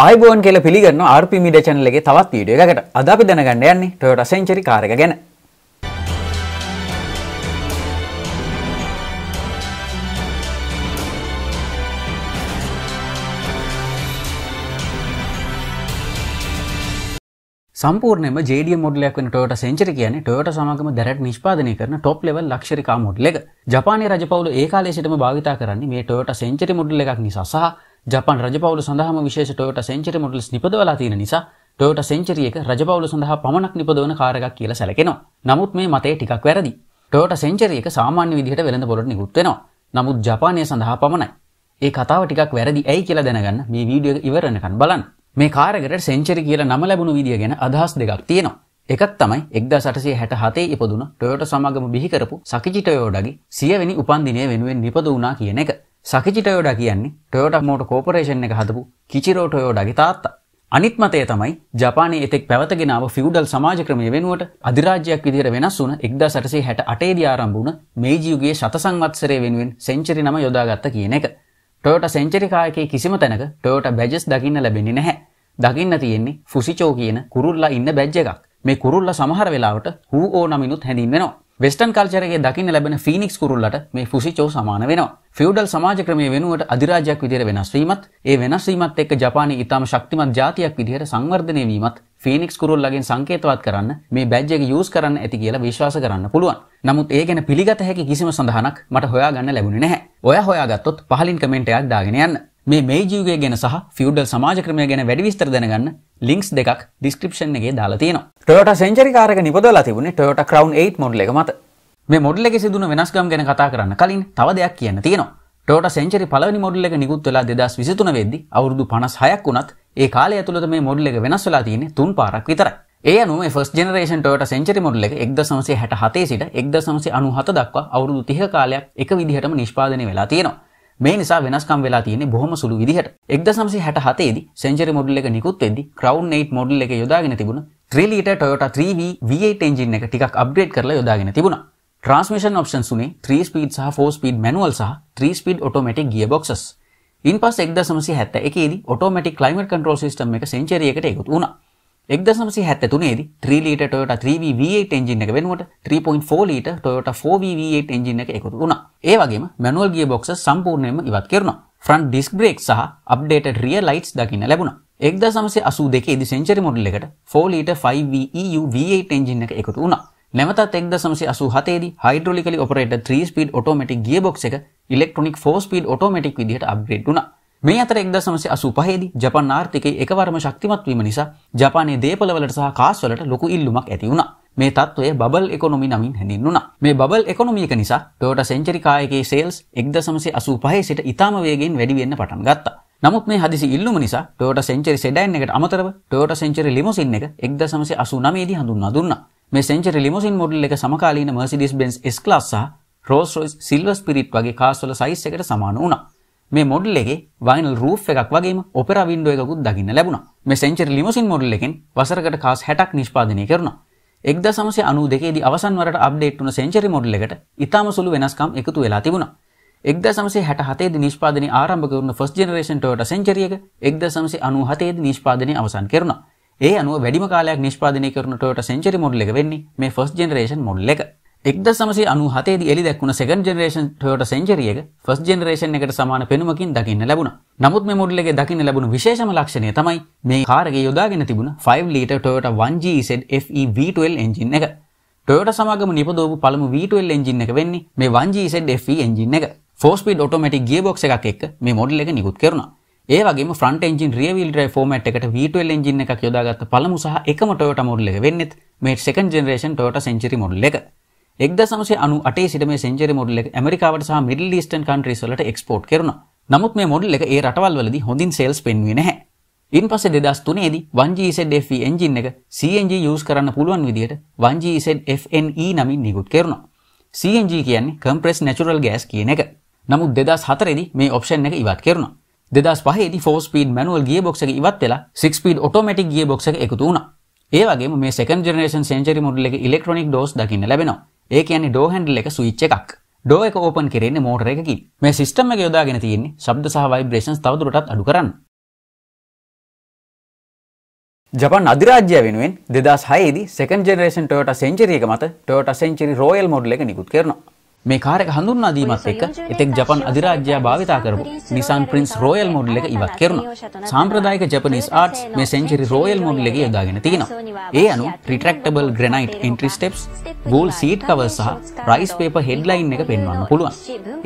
ආයිබෝන් කියල පිළිගන්න RP media channel එකේ තවත් වීඩියෝ එකකට. අද අපි දැනගන්න යන්නේ Toyota Century කාර් එක ගැන. සම්පූර්ණයම ජඩිය මොඩලයක් වෙන ටොයට සෙන්චරි කියන්නේ ටොයට සමගම දැරට නිෂ්පාදනය කරන ටොප් ලෙවල් ලක්ෂරිකා මොඩ්ල එක ජපානය රජපවුල ඒ කාලේ සිටම භාවිතා කරන්නේ මේ ටොයට සෙන්චරි මුඩල එකක් නිසා සහ ජපන් රජපවල සඳහම විශේෂ ටොයොට සෙන්චරි මොඩල්ස් නිපදවලා තියෙන නිසා ටොයොට සෙන්චරිය එක රජපවල සඳහා පමණක් නිපදවන කාරකක් කියලා සැලකෙනවා. නමුත් මේ මතය ටිකක් වැරදි. ටොයොට සෙන්චරිය එක සාමාන්‍ය විදිහට වෙළඳ පොළට නිකුත් වෙනවා. නමුත් ජපානය සඳහා පමණයි. ඒ කතාව ටිකක් වැරදි ඇයි කියලා දැනගන්න මේ වීඩියෝ එක ඉවරනකන් බලන්න. මේ කාරකට සෙන්චරි කියලා නම ලැබුණු විදිය ගැන අදහස් දෙකක් තියෙනවා. එකක් තමයි 1867 ඉපදුන ටොයොට සමගම බිහි කරපු සකිජි ටොයොඩාගේ සියවෙනි උපන්දිනය වෙනුවෙන් නිපද වුණා කියන එක. සකිජි ටොයෝඩා කියන්නේ ටොයෝටා මෝටර් කෝපරේෂන් එක හදපු කිචිරෝ ටොයෝඩාගේ තාත්තා. අනිත් මතය තමයි ජපානයේ එතෙක් පැවතගෙන ආව ෆිවුඩල් සමාජ ක්‍රමය වෙනුවට අධිරාජ්‍යයක් විදිහට වෙනස් වුණ 1868 දී ආරම්භ වුණ මේජි යුගයේ ශත සංවත්සරය වෙනුවෙන් සෙන්චරි නම යොදාගත්ත කියන එක. ටොයෝටා සෙන්චරි කායකයේ කිසිම තැනක ටොයෝටා බැජස් දකින්න ලැබෙන්නේ නැහැ. දකින්න තියෙන්නේ ෆුසිචෝ කියන කුරුල්ලා ඉන්න බැජ් එකක්. මේ කුරුල්ලා සමහර වෙලාවට හූ ඕ නමිනුත් හැඳින්වෙනවා. වෙස්ටන් කල්චරගේ දකින්න ලැබෙන ෆිනික්ස් කුරුල්ලට මේ ෆුසිචෝ සමාන වෙනවා. ෆියුඩල් සමාජ ක්‍රමයේ වෙනුවට අධිරාජ්‍යයක් විදිහට වෙනස් වීමත්, ඒ වෙනස් වීමත් එක්ක ජපානයේ ඊටම ශක්තිමත් ජාතියක් විදිහට සංවර්ධනය වීමත් ෆිනික්ස් කුරුල්ලගෙන් සංකේතවත් කරන්න මේ බැජ් එක යූස් කරන්න ඇති කියලා විශ්වාස කරන්න පුළුවන්. නමුත් ඒ ගැන පිළිගත හැකි කිසිම සඳහනක් මට හොයාගන්න ලැබුණේ නැහැ. ඔයා හොයාගත්තොත් පහලින් කමෙන්ට් එකක් දාගෙන යන්න. මේ මේජයුගේ ගැන සහ ෆියඩල් සමාජ ක්‍රමය ගැන වැඩි විස්තර දැනගන්න ලින්ක්ස් දෙකක් ඩිස්ක්‍රපෂන් එකගේ දාලා තියෙනවා ටොට සෙන්චරිකාර නිපදලා තිබුණේ ටොට කරවන්් 8 මොඩල එක මත මේ මොඩල එක සිදුන වෙනස්කම් ගැන කතා කරන්න කලින් තව දෙයක් කියන්න තියෙනවා ටොට සෙන්චරි පලනි මොඩල එක නිකුත් වෙලා දෙදස් විසතුන වෙද්දි අවුරදු පනස් හයක් වුණත් ඒ කාලය ඇතුළත මේ මොඩල එක වෙනස් වෙලා තියෙන තුන් පාරක් විතර ඒනු first generation Toyota Century model එක එක්ද සමසේ හැට හතේ සිට එක්ද සමසේ අනුහත දක්වා අවුරුදු තිහ කාලයක් එක විදිහටම නිෂ්පාදනය වෙලා තියෙනවා මේ නිසා වෙනස්කම් වෙලා තියෙන්නේ බොහොම සුළු විදිහට. 1967 දී සෙන්චරි මොඩල් එක නිකුත් වෙද්දී Crown 8 මොඩල් එක යොදාගෙන තිබුණ 3 litre Toyota 3V V8 engine එක ටිකක් අප්ග්‍රේඩ් කරලා යොදාගෙන තිබුණා. ට්‍රන්ස්මිෂන් ඔප්ෂන්ස් උනේ 3 ස්පීඩ් සහ 4 ස්පීඩ් මැනුවල් සහ 3 ස්පීඩ් ඔටෝමැටික් ගියර් බොක්සස්. ඉන්පස් 1971 දී ඔටෝමැටික් ක්ලයිමට් කන්ට්‍රෝල් සිස්ටම් එක සෙන්චරි එකට එකතු වුණා. එක්දසමසි හැත්ත තුනේද 3ලීට ටොයට 3V8 එජින එක වෙනුවට 3.4ලීට ටොයට 4V8 එජින එක එකතු වුණා ඒවගේ මැනුවල් ගිය බොක්ස සම්පූර්ණයම ඉවත් කරනවා ෆ්‍රන්් ඩිස් බ්‍රේක් සහ අප්ඩේට රිය ලයිට්ස් දකින්න ලැබුණ එක්ද සමසේ අසු දෙක ඉදි සෙන්චරි මුඩල්ලෙකට 4ලීට 5VEU8 එජින එක එකතු වුණා නැමතත් එක්ද සමසි අසු හතේද හයිඩ්‍රලිකලි ඔපරට 3 ස්පීඩ් ඔටෝමටික් ගිය බොක් එක ඉලෙක්ට්‍රොනික් 4 ස්පීඩ් ඔටෝමටික් විදිහට අප්ග්‍රේඩ් වුණා මේ අතර 1985 දී ජපාන් ආර්ථිකය එකවරම ශක්තිමත් වීම නිසා ජපානයේ දේපළවලට සහ කාස්වලට ලොකු ඉල්ලුමක් ඇති වුණා. මේ තත්ත්වය බබල් එකොනොමි නමින් හැඳින්වුණා. මේ බබල් එකොනොමි එක නිසා Toyota Century කායකයේ sales 1985 සිට ඊටාම වේගයෙන් වැඩි වෙන්න පටන් ගත්තා. නමුත් මේ හදිසි ඉල්ලුම නිසා Toyota Century sedan එකට අමතරව Toyota Century limousine එක 1989 දී හඳුන්වා දුන්නා. මේ Century limousine model එක සමකාලීන Mercedes-Benz S-Class සහ Rolls-Royce Silver Spirit වගේ කාස්වල size එකට සමාන වුණා. මේ මොඩල් එකේ වයිනල් රූෆ් එකක් වගේම ඔපෙරා වින්ඩෝ එකකුත් දකින්න ලැබුණා. මේ සෙන්චරි ලිමුසින් මොඩල් එකෙන් වසරකට කාස් 60ක් නිෂ්පාදනය කරනවා. 1992 දී අවසන් වරට අප්ඩේට් වුණ සෙන්චරි මොඩල් එකට ඊටාම සුළු වෙනස්කම් එකතු වෙලා තිබුණා. 1967 දී නිෂ්පාදනය ආරම්භ කරන ෆස්ට් ජෙනරේෂන් Toyota Century එක 1997 දී නිෂ්පාදනය අවසන් කරනවා. ඒ අනුව වැඩිම කාලයක් නිෂ්පාදනය කරන Toyota Century මොඩල් එක වෙන්නේ මේ ෆස්ට් ජෙනරේෂන් මොඩල් එක. එක්ද සමසේ අනු හතේදි එලි දක්වුණ සෙකන්ඩ් ජෙනරේෂන් ටොයොටා සෙන්චරි එක ෆස්ට් ජෙනරේෂන් එකට සමාන පෙනුමකින් දකින්න ලැබුණා. නමුත් මේ මොඩල් එකේ දකින්න ලැබුණු විශේෂම ලක්ෂණය තමයි මේ කාර් එකේ යොදාගෙන තිබුණ 5 litre Toyota 1GZ FE V12 engine එක. Toyota සමගම නිපදවපු පළමු V12 එන්ජින් එක වෙන්නේ මේ 1GZ FE එන්ජින් එක. 4-ස්පීඩ් ඔටෝමැටික් ගියර්බොක්ස් එකක් එක්ක මේ මොඩල් එක නිකුත් කරනවා. ඒ වගේම front engine rear wheel drive format එකට V12 එන්ජින් එකක් යොදාගත්ත පළමු සහ එකම Toyota මොඩල් එක වෙන්නේත් මේ second generation Toyota Century model එක. එක්දසනසේ අනු අටේ සිට මේ සෙන්ජරි මොඩල් එක ඇමරිකාවට සහ මිඩල් ඊස්ටර්න් කන්ට්‍රීස් වලට එක්ස්පෝට් කෙරුණා. නමුත් මේ මොඩල් එක ඒ රටවල් වලදී හොඳින් සේල්ස් පෙන්වුවේ නැහැ. ඉන්පස්සේ 2003 දී 1GZF e එන්ජින් එක CNG යූස් කරන්න පුළුවන් විදිහට 1GZFNE නමින් නිකුත් කෙරුණා. CNG කියන්නේ compressed natural gas කියන එක. නමුත් 2004 දී මේ ඔප්ෂන් එක ඉවත් කෙරුණා. 2005 දී 4 speed manual gearbox එක ඉවත් වෙලා 6 speed automatic gearbox එක එකතු වුණා. ඒ වගේම මේ second generation century model එක electronic doors දකින්න ලැබෙනවා. ඒ කියන්නේ ඩෝ හැන්ඩල් එක ස්විච් එකක්. ඩෝ එක ඕපන් කරන්නේ මෝටර එකකින්. මේ සිස්ටම් එක යොදාගෙන තියෙන්නේ ශබ්ද සහ ভাইබ්‍රේෂන්ස් තවදුරටත් අඩු කරන්න. ජපන් අධිරාජ්‍ය වෙනුවෙන් 2006 දී සෙකන්ඩ් ජෙනරේෂන් Toyota Century එක මත Toyota Century Royal model එක නිකුත් කරනවා. මේ කාරක හඳුන්වා දීමත් එක්ක එතෙක් ජපන් අධිරාජ්‍යය භාවිතා කරපු නිසාන් ප්‍රින්ස් රෝයල් මොඩල් එක ඉවත් කරනවා. සාම්ප්‍රදායික ජපනීස් ආර්ට්ස් මේ සෙන්චරි රෝයල් මොඩල් එක යොදාගෙන තිනවා. ඒ අනුව retractable granite entry steps, wool seat cover සහ රයිස් පේපර් හෙඩ්ලයින් එක පෙන්වන්න පුළුවන්.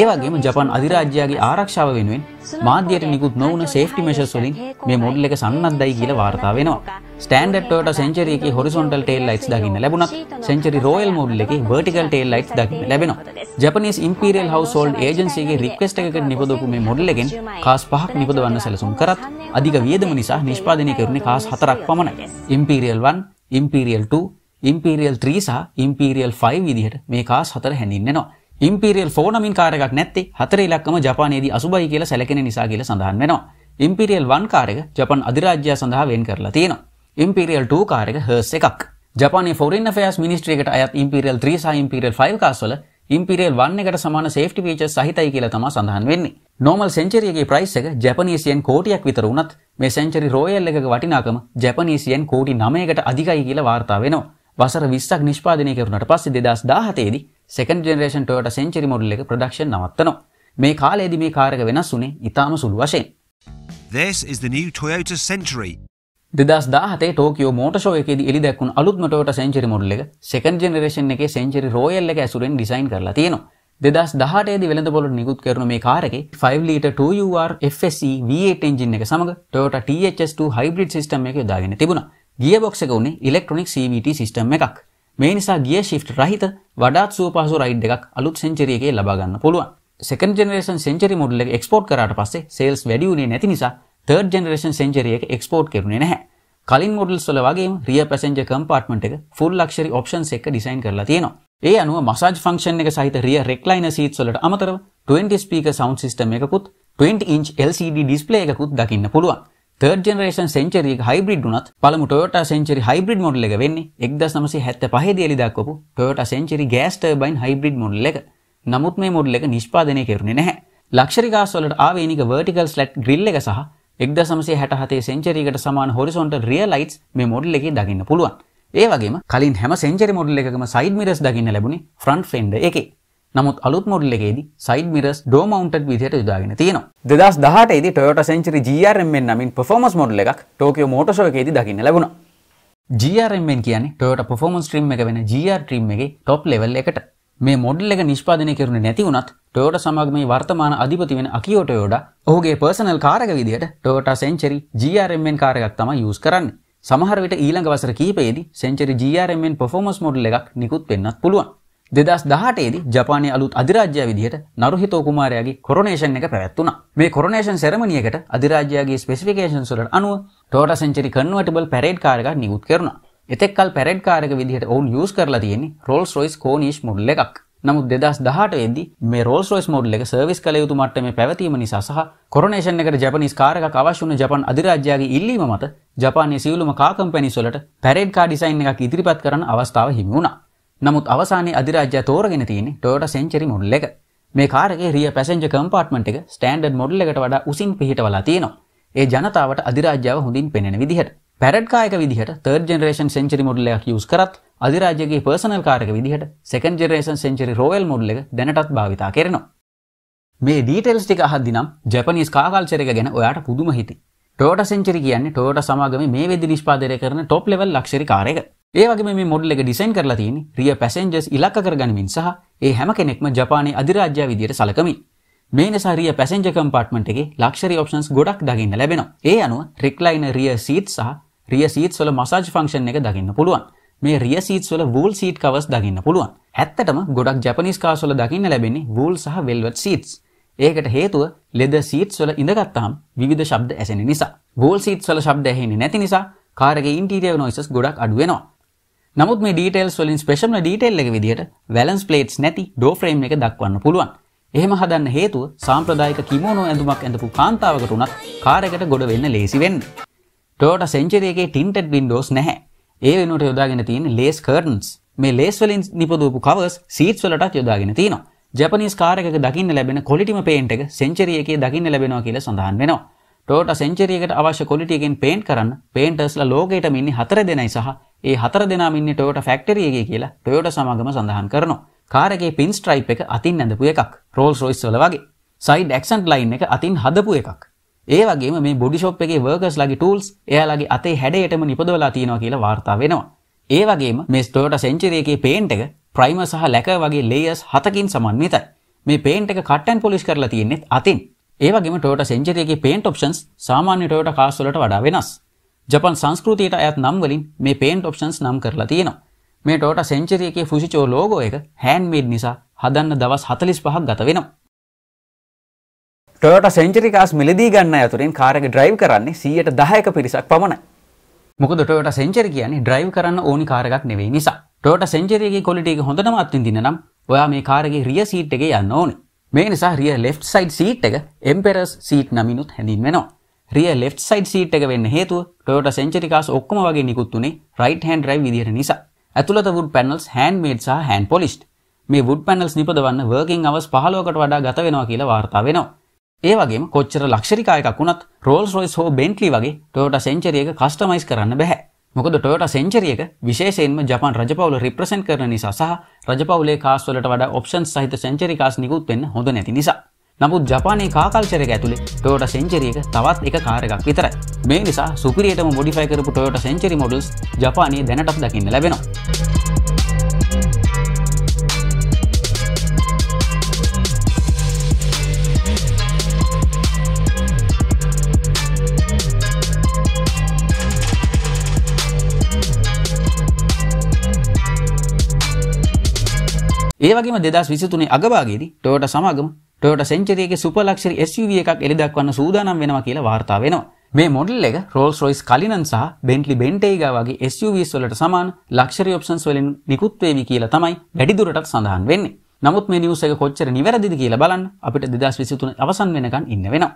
ඒ වගේම ජපන් අධිරාජ්‍යයගේ ආරක්ෂාව වෙනුවෙන් මාධ්‍යයට නිකුත් නොවුන සේෆ්ටි මෙෂර්ස් වලින් මේ මොඩල් එක සන්නද්ධයි කියලා වාර්තා වෙනවා. ස්ටෑන්ඩඩ් Toyota Century එකේ horizontal tail lights දකින්න ලැබුණත් Century Royal model එකේ vertical tail lights දකින්න ලැබෙනවා. ජපනීස් ඉම්පීරියල් හවුස්හෝල්ඩ් ඒජන්සියගේ රික්වෙස්ට් එකකට නිපදවපු මේ මොඩල් එකෙන් කාස් පහක් නිපදවන්න සැලසුම් කරත් අධික වියදම නිසා නිෂ්පාදනය කෙරුණේ කාස් හතරක් පමණයි. ඉම්පීරියල් 1, ඉම්පීරියල් 2, ඉම්පීරියල් 3 සහ ඉම්පීරියල් 5 විදිහට මේ කාස් හතර හැඳින්වෙනවා. ඉම්පිරියල් ෆෝනමින් කාරයක් නැත්තේ හතර ඉලක්කම ජපානයේදී අසුබයි කියලා සැලකෙන නිසා කියලා සඳහන් වෙනවා. ඉම්පිරියල් 1 කාරක ජපන් අධිරාජ්‍යය සඳහා වෙන් කරලා තියෙනවා. ඉම්පිරියල් 2 කාරක හර්ස් එකක්. ජපානයේ ෆොරින් ෆෙයර්ස් මිනිස්ට්‍රියකට අයත් ඉම්පිරියල් 3 සහ ඉම්පිරියල් 5 කාස් වල ඉම්පිරියල් 1 එකට සමාන සේෆ්ටි ෆීචර්ස් සහිතයි කියලා තමයි සඳහන් වෙන්නේ. නෝමල් සෙන්චරියගේ ප්‍රයිස් එක ජැපනීස් යෙන් කෝටියක් විතර වුණත් මේ සෙන්චරි රොයල් එකක වටිනාකම ජැපනීස් යෙන් කෝටි 9කට අධිකයි කියලා වාර්තා වෙනවා. වසර 20ක් නිෂ්පාදනය කරුණට පස්සේ 2017 දී second generation Toyota Century model එක ප්‍රොඩක්ෂන් නවත්තනවා. මේ කාලයේදී මේ කාර් එක වෙනස් වුණේ ඉතාම සුළු වශයෙන්. This is the new Toyota Century. දෙදස් දාහතේ ටෝකියෝ මෝටෂෝ එකේදී එලි දැක්වුණු අලුත්ම Toyota Century මොඩල් එක සෙකන්ඩ් ජෙනරේෂන් එකේ Century Royal එක ඇසුරෙන් ඩිසයින් කරලා තියෙනවා. දෙදස් දහටේද වෙළඳපොලට නිකුත් කරන මේ කාරකේ 5 ලීට 2UR FSE V8 එන්ජින් එක සමඟ Toyota THS2 හයිබ්‍රිඩ් සිස්ටම් එක යොදාගෙන තිබුණා. ගියබොක්ස එක උනේ ඉලෙක්ට්‍රොනික් CVT සිස්ටම් එකක්. මේ නිසා ගිය shift රහිත වඩාත් සුවපහසු රයිඩ් එකක් අලුත් සෙන්චරි එකේ ලබා ගන්න පුළුවන්. second generation century model එක export කරාට පස්සේ sales වැඩි වුණේ නැති නිසා third generation century එක export කරුණේ නැහැ. කලින් මොඩල්ස් වල වගේම rear passenger compartment එක full luxury options එක design කරලා තියෙනවා. ඒ අනුව මසාජ් ෆංක්ෂන් එක සහිත රිය රෙක්ලයින සීට්ස් වලට අමතරව 20 ස්පීකර් සවුන්ඩ් සිස්ටම් එකකුත් 20 ඉන්ච් LCD ඩිස්ප්ලේ එකකුත් දකින්න පුළුවන්. තර්ඩ් ජනරේෂන් සෙන්චරිය හයිබ්‍රිඩ් වුණත් පළමු ටොයෝටා සෙන්චරි හයිබ්‍රිඩ් මොඩල් එක වෙන්නේ 1975 දී එළිදක්වපු Toyota Century gas turbine hybrid model එක. නමුත් මේ මොඩල් එක නිෂ්පාදනය කෙරුණේ නැහැ. ලක්ෂරි ගාස් වලට ආවේනික වර්ටිකල් ස්ලැට් ග්‍රිල් එක සහ 1967 සෙන්චරියකට සමාන හොරිසොන්ටල් රියර් ලයිට්ස් මේ මොඩල් එකේ දකින්න පුළුවන්. ඒ වගේම කලින් හැම සෙන්චරි මොඩල් එකකම සයිඩ් මිරර්ස් දකින්න ලැබුණේ ෆ්‍රන්ට් ෆෙන්ඩර් එකේ. නමුත් අලුත් මොඩල්ලකේද සයිඩ මිරස් ඩෝමවන්ට විදියට යුදාගෙන තියෙනවා. දෙදස් දහටේද ටොයට සෙන්චරි ජරෙන් නමින් පොෆෝමස් මොඩල් එකක් ටෝකෝ මෝටසෝකේද දකින්න ලැබුණ. ජරෙන් කියන ටොයට පොෆෝමන්ස් ට්‍රීම් එක වෙන ජරට්‍රීම් එක ටොප් ලෙවල් එකට මේ මොඩල් එක නිෂ්පාදනය කරුණ නැති වුණත් ටොයෝට සමග මේ වර්තමාන අධිපති වෙන අකියෝටයෝඩ ඔහුගේ පර්සනල් කාරක විදිහට ටොයෝට සෙන්චරි GRMෙන් කාරකක් තමයි යූස් කරන්න සමහර විට ඊළඟ වසර කීපයේදී සෙන්චරි GRMෙන් පර්ෆෝමන්ස් මොඩල් එකක් නිකුත් වෙන්නත් පුළුවන් දෙදස් දහටේදි ජපානය අලුත් අධිරාජ්‍ය විදිහට නරුහිතෝ කුමාරයාගේ කොරනේෂන් එක පැවැත්වුණා මේ කොරනේෂන් සෙරමනියකට අධිරාජ්‍යයාගේ ස්පෙසිෆිකේෂන් සොලට අනුව ටෝට සෙන්චරි කන්වටබල් පැරේඩ් කාරක නිකුත් කරුණ එතෙක්කල් පැරඩ් කාරක විදිහට ඔවුන් යස් කරලා තියෙන්නේ රෝල්ස් රොයිස් කෝනිශ් මුල්ල එකක් නමුත් දෙදස් දහට එදදි මේ රෝල්ස් රොයිස් මෝඩල් එක සර්විස් කළ යුතු මට්ට මේ පැවතීම නිසා සහ කොරනේෂන් එකට ජපනිස් කාරක අවශ්‍යුන ජපන් අධිරාජ්‍යයාගේ ඉල්ලීම මත ජපානය සියලුම කාකම්පැනිස්වලට පැරඩ් කාඩිසයින් එකක් ඉදිරිපත් කරන අවස්ථාව හිමි වුණා නමුත් අවසානයේ අධිරාජ්‍යය තෝරගෙන තියෙන්නේ Toyota Century model එක. මේ කාර් එකේ rear passenger compartment එක standard model එකට වඩා උසින් පිහිටවලා තියෙනවා. ඒ ජනතාවට අධිරාජ්‍යව හොඳින් පෙනෙන විදිහට. පැරඩ් කායක විදිහට 3rd generation Century model එකක් use කරත් අධිරාජ්‍යගේ personal කාර් එක විදිහට 2nd generation Century Royal model එක දැනටත් භාවිතා කරනවා. මේ ඩීටේල්ස් ටික අහද්දි නම් ජපනීස් කාර් කල්චර් එක ගැන ඔයාට පුදුම හිතේ. ටෝට සෙන්චරි කියන්නේ ටෝට සමාගම මේ වෙදි නිෂ්පාදනය කරන ටොප් ලෙවල් ලක්ෂරි කාරයක ඒවගේ මේ මොඩල් එක ඩිසයින් කරලා තියෙන රිය පැසෙන්ජර්ස් ඉලක්ක කරගනිමින් සහ ඒ හැම කෙනෙක්ම ජපානයේ අධිරාජ්‍ය විදියට සැලකමින් මේ නිසා රිය පැසෙන්ජර් කම්පාර්ට්මන්ට් එකේ ලක්ෂරි ඔප්ෂන්ස් ගොඩක් දකින්න ලැබෙනවා. ඒ අනුව රික්ලයිනර් රිය සීට් සහ රිය සීට්ස් වල මසාජ් ෆන්ක්ෂන් එක දකින්න පුළුවන්. මේ රිය සීට්ස් වල වූල් සීට් කවර්ස් දකින්න පුළුවන්. ඇත්තටම ගොඩක් ජපනිස් කාර්ස් වල දකින්න ලැබෙන්නේ වූල් සහ වෙල්වට් සීට්ස්. ඒකට හේතුව ලෙද සීට්ස් වල ඉඳගත්තාම විවිධ ශබ්ද ඇසෙන නිසා. වූල් සීට්ස් වල ශබ්ද ඇහෙන්නේ නැති නිසා කාර් එකේ ඉන්ටීරියර් නොයිසස් ගොඩක් අඩු වෙනවා. නමුත් මේ ඩීටේල්ස් වලින් ස්පෙෂල්ම ඩීටේල් එක විදිහට වැලන්ස් ප්ලේට්ස් නැති ඩෝ ෆ්‍රේම් එක දක්වන්න පුළුවන්. එහෙම හදන්න හේතුව සාම්ප්‍රදායික කිමෝනෝ ඇඳුමක් ඇඳපු කාන්තාවකට උනත් කාර් එකට ගොඩ වෙන්න ලේසි වෙන්න. Toyota Century එකේ tinted windows නැහැ. ඒ වෙනුවට යොදාගෙන තියෙන lace curtains. මේ lace වලින් නිපදවපු covers seats වලටත් යොදාගෙන තියෙනවා. ජපනිස් කාර් එකක දකින්න ලැබෙන කොලිටිම පේන්ට් එක Century එකේ දකින්න ලැබෙනවා කියලා සඳහන් වෙනවා. ටෝට සෙංචරියකට අවශ්‍ය කොලිටියගෙන් පේන්ට් කරන්න පේන්ටර්ස්ලා ලෝකයට මිනි හතර දෙනයි සහ ඒ හතර දෙනාම ඉන්නේ Toyota factory එකේ කියලා Toyota සමාගම සඳහන් කරනවා. කාර් එකේ pin stripe එක අතින් ඇඳපු එකක්. Rolls Royce වල වගේ. side accent line එක අතින් හදපු එකක්. ඒ වගේම මේ බොඩි ෂොප් එකේ වර්කර්ස්ලාගේ ටූල්ස් එයාලගේ අතේ හැඩයටම නිපදවලා තියෙනවා කියලා වාර්තා වෙනවා. ඒ වගේම මේ Toyota Century එකේ paint එක primer සහ lacquer වගේ layers 7කින් සමන්විතයි. මේ paint එක cut and polish කරලා තියෙන්නේ අතින්. ඒ වගේම Toyota Century එකේ paint options සාමාන්‍ය Toyota cars වලට වඩා වෙනස්. ජපන් සංස්කෘතියට අයත් නම් වලින් මේ පේන්ට් ඔප්ෂන්ස් නම් කරලා තියෙනවා. මේ ටෝට සෙන්චරි එකේ ෆුසිචෝ ලෝගෝ එක හෑන්ඩ්මේඩ් නිසා හදන්න දවස් 45ක් ගත වෙනවා. ටොයොට සෙන්චරි කාස් මිලදී ගන්න අතුරින් කාරක ඩ්‍රයිව් කරන්නේ 110ක පිරිසක් පමණයි. මොකද ටොයොට සෙන්චරි කියන්නේ ඩ්‍රයිව් කරන්න ඕනි කාරයක් නෙවෙයි නිසා. ටොයොට සෙන්චරිගේ ක්වොලිටි එක හොඳටම අත්විඳින්න නම් ඔයා මේ කාරගේ රිය සීට් එකේ යන්න ඕනේ. මේ නිසා රිය ලෙෆ්ට් සයිඩ් සීට් එක එම්පෙරර්ස් සීට් නමිනුත් හැඳින්වෙනවා. රිය ලෙෆ්ට් සයිඩ් සීට් එක වෙන්න හේතුව ටොයෝටා සෙන්චරි කාස් ඔක්කොම වගේ නිකුත් උනේ රයිට් හෑන්ඩ් ඩ්‍රයිව් විදියට නිසා. ඇතුළත වුඩ් පැනල්ස් හෑන්ඩ් මේඩ් සහ හෑන්ඩ් පොලිෂ්ඩ්. මේ වුඩ් පැනල්ස් නිපදවන්න වර්කින් අවර්ස් 15කට වඩා ගත වෙනවා කියලා වාර්තා වෙනවා. ඒ වගේම කොච්චර ලක්ෂරි කායකක් වුණත් රෝල්ස් රොයිස් හෝ බෙන්ට්ලි වගේ ටොයෝටා සෙන්චරි එක කස්ටමයිස් කරන්න බෑ. මොකද ටොයෝටා සෙන්චරි එක විශේෂයෙන්ම ජපාන් රජපෞල රිප්‍රසෙන්ට් කරන නිසා සහ රජපෞලේ කාස් වලට වඩා ඔප්ෂන්ස් සහිත සෙන්චරි කාස් නිකුත් වෙන්න හොඳ නැති නිසා. නමුත් ජපානයේ කාකල්චරක ඇතුළේ ටොයට සෙන්චරියක තවත් එක කාරයක් විතරයි. මේ නිසා සුපිරියටම මොඩිෆයි කරපු ටොයට සෙන්චරි මොඩල්ස් ජපානයේ දැනටත් දකින්න ලැබෙනවා. ඒවගේම දෙදස් විසිතුනේ අගවාගේදී ටොයට සමාගම ටොයොටා සෙන්චරියගේ සුපර් ලක්ෂරි SUV එකක් එළි දක්වන්න සූදානම් වෙනවා කියලා වාර්තා වෙනවා. මේ මොඩල් එක Rolls Royce Cullinan සහ Bentley Bentayga වගේ SUVs වලට සමාන ලක්ෂරි ඔප්ෂන්ස් වලින් නිකුත් වේවි කියලා තමයි වැඩිදුරටත් සඳහන් වෙන්නේ. නමුත් මේ නිවුස් එක කොච්චර නිවැරදිද කියලා බලන්න අපිට 2023 අවසන් වෙනකන් ඉන්න වෙනවා.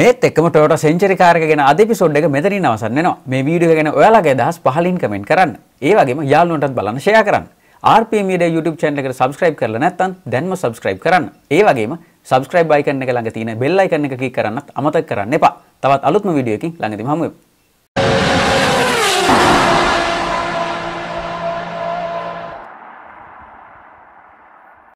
මේත් එක්කම ටොයොට සෙන්චරි කාරක ගෙන අද එපිසෝඩ් එක මෙතනින් අවසන් වෙනවා. මේ වීඩියෝ ගැන ඔයාලගේ අදහස් පහලින් කමෙන්ට් කරන්න. ඒ වගේම යාළුවන්ටත් බලන්න ෂෙයා කරන්න. RP Media YouTube channel එකට subscribe කරලා නැත්නම් දැන්ම subscribe කරන්න. ඒ වගේම සබස්ක්‍රයිබ් අයිකන්න එක ළඟ තියෙන බෙල් අයිකන්න එක ක්ලික් කරන්නත් අමතක කරන්න එපා. තවත් අලුත්ම වීඩියෝ එකකින් ළඟදීම හමු වෙමු.